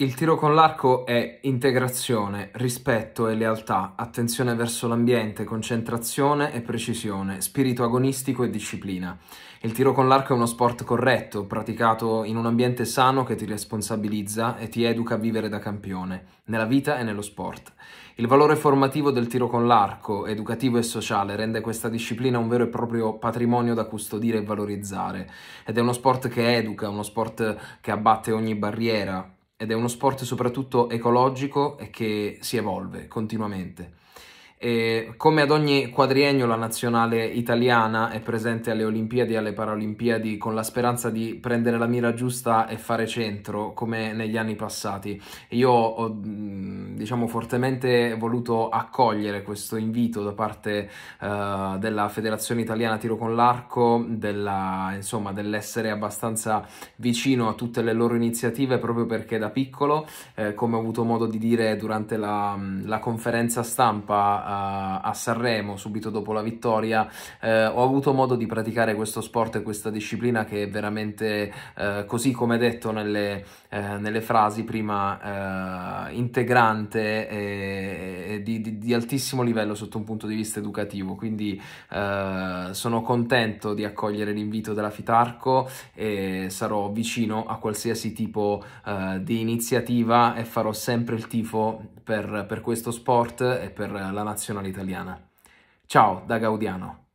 Il tiro con l'arco è integrazione, rispetto e lealtà, attenzione verso l'ambiente, concentrazione e precisione, spirito agonistico e disciplina. Il tiro con l'arco è uno sport corretto, praticato in un ambiente sano che ti responsabilizza e ti educa a vivere da campione, nella vita e nello sport. Il valore formativo del tiro con l'arco, educativo e sociale, rende questa disciplina un vero e proprio patrimonio da custodire e valorizzare. Ed è uno sport che educa, uno sport che abbatte ogni barriera, ed è uno sport soprattutto ecologico e che si evolve continuamente. E come ad ogni quadriennio la nazionale italiana è presente alle Olimpiadi e alle Paralimpiadi con la speranza di prendere la mira giusta e fare centro come negli anni passati. Io ho diciamo fortemente voluto accogliere questo invito da parte uh, della Federazione Italiana Tiro con l'Arco, della, insomma, dell'essere abbastanza vicino a tutte le loro iniziative proprio perché da piccolo, eh, come ho avuto modo di dire durante la, la conferenza stampa a, a Sanremo subito dopo la vittoria, eh, ho avuto modo di praticare questo sport e questa disciplina che è veramente, eh, così come detto nelle, eh, nelle frasi prima, eh, integrante e, e di, di, di, altissimo livello sotto un punto di vista educativo. Quindi eh, sono contento di accogliere l'invito della Fitarco e sarò vicino a qualsiasi tipo eh, di iniziativa e farò sempre il tifo per, per questo sport e per la nazionale nazionale italiana. Ciao da Gaudiano.